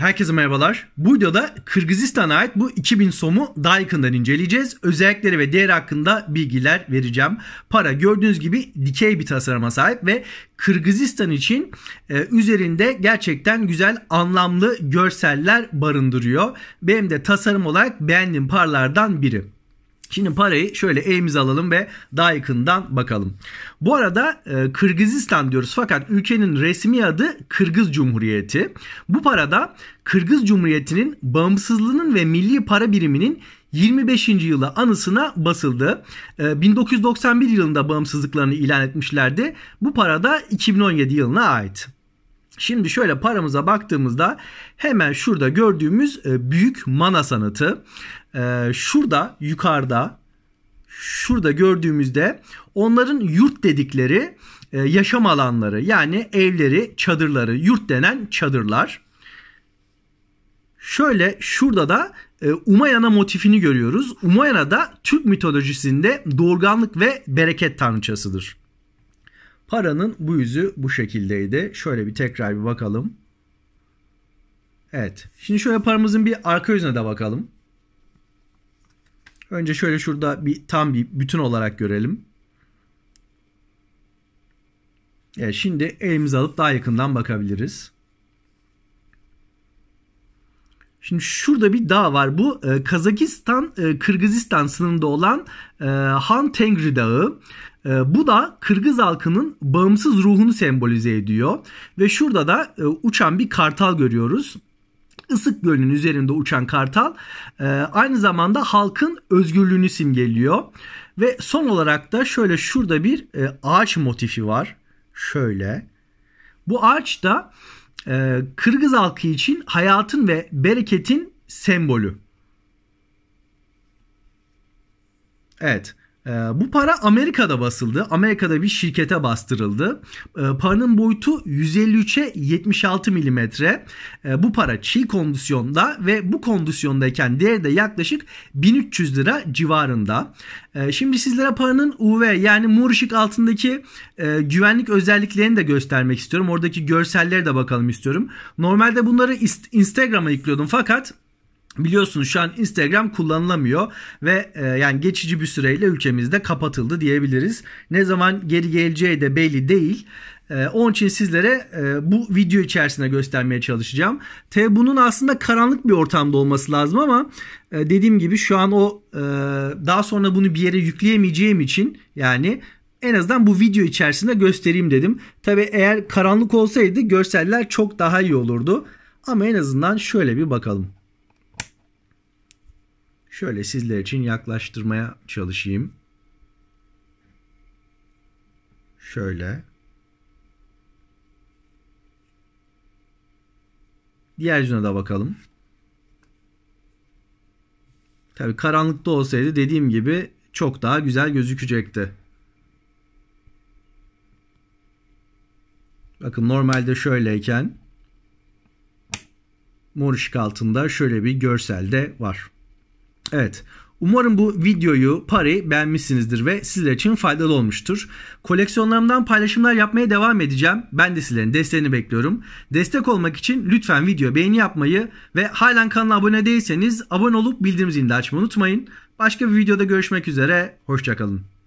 Herkese merhabalar. Bu videoda Kırgızistan'a ait bu 2000 somu daha yakından inceleyeceğiz. Özellikleri ve değeri hakkında bilgiler vereceğim. Para gördüğünüz gibi dikey bir tasarıma sahip ve Kırgızistan için e, üzerinde gerçekten güzel anlamlı görseller barındırıyor. Benim de tasarım olarak beğendiğim paralardan biri. Şimdi parayı şöyle elimize alalım ve daha yakından bakalım. Bu arada e, Kırgızistan diyoruz fakat ülkenin resmi adı Kırgız Cumhuriyeti. Bu parada Kırgız Cumhuriyeti'nin bağımsızlığının ve milli para biriminin 25. yılı anısına basıldı. 1991 e, yılında bağımsızlıklarını ilan etmişlerdi. Bu para da 2017 yılına ait. Şimdi şöyle paramıza baktığımızda hemen şurada gördüğümüz e, büyük mana sanatı. E, şurada yukarıda şurada gördüğümüzde onların yurt dedikleri e, yaşam alanları yani evleri, çadırları, yurt denen çadırlar. Şöyle şurada da Umayana motifini görüyoruz. Umayana da Türk mitolojisinde doğurganlık ve bereket tanrıçasıdır. Paranın bu yüzü bu şekildeydi. Şöyle bir tekrar bir bakalım. Evet. Şimdi şöyle paramızın bir arka yüzüne de bakalım. Önce şöyle şurada bir tam bir bütün olarak görelim. Evet, şimdi elimizi alıp daha yakından bakabiliriz. Şimdi şurada bir dağ var. Bu e, Kazakistan e, Kırgızistan sınırında olan e, Han Tengri Dağı. Ee, bu da Kırgız halkının bağımsız ruhunu sembolize ediyor. Ve şurada da e, uçan bir kartal görüyoruz. Isık Gölü'nün üzerinde uçan kartal e, aynı zamanda halkın özgürlüğünü simgeliyor. Ve son olarak da şöyle şurada bir e, ağaç motifi var. Şöyle. Bu ağaç da Kırgız halkı için hayatın ve bereketin sembolü. Evet. Ee, bu para Amerika'da basıldı. Amerika'da bir şirkete bastırıldı. Ee, paranın boyutu 153'e 76 milimetre. Ee, bu para çiğ kondisyonda ve bu kondisyondayken değeri de yaklaşık 1300 lira civarında. Şimdi sizlere paranın UV yani mor ışık altındaki e, güvenlik özelliklerini de göstermek istiyorum. Oradaki görsellere de bakalım istiyorum. Normalde bunları Instagram'a yüklüyordum fakat Biliyorsunuz şu an Instagram kullanılamıyor ve e, yani geçici bir süreyle ülkemizde kapatıldı diyebiliriz. Ne zaman geri geleceği de belli değil. E, onun için sizlere e, bu video içerisinde göstermeye çalışacağım. T bunun aslında karanlık bir ortamda olması lazım ama e, dediğim gibi şu an o e, daha sonra bunu bir yere yükleyemeyeceğim için yani en azından bu video içerisinde göstereyim dedim. Tabi eğer karanlık olsaydı görseller çok daha iyi olurdu. Ama en azından şöyle bir bakalım şöyle sizler için yaklaştırmaya çalışayım. Şöyle. Diğer yüzüne de bakalım. Tabi karanlıkta olsaydı dediğim gibi çok daha güzel gözükecekti. Bakın normalde şöyleyken mor ışık altında şöyle bir görsel de var. Evet. Umarım bu videoyu, pari beğenmişsinizdir ve sizler için faydalı olmuştur. Koleksiyonlarımdan paylaşımlar yapmaya devam edeceğim. Ben de sizlerin desteğini bekliyorum. Destek olmak için lütfen video beğeni yapmayı ve halen kanala abone değilseniz abone olup bildirim zilini açmayı unutmayın. Başka bir videoda görüşmek üzere. Hoşçakalın.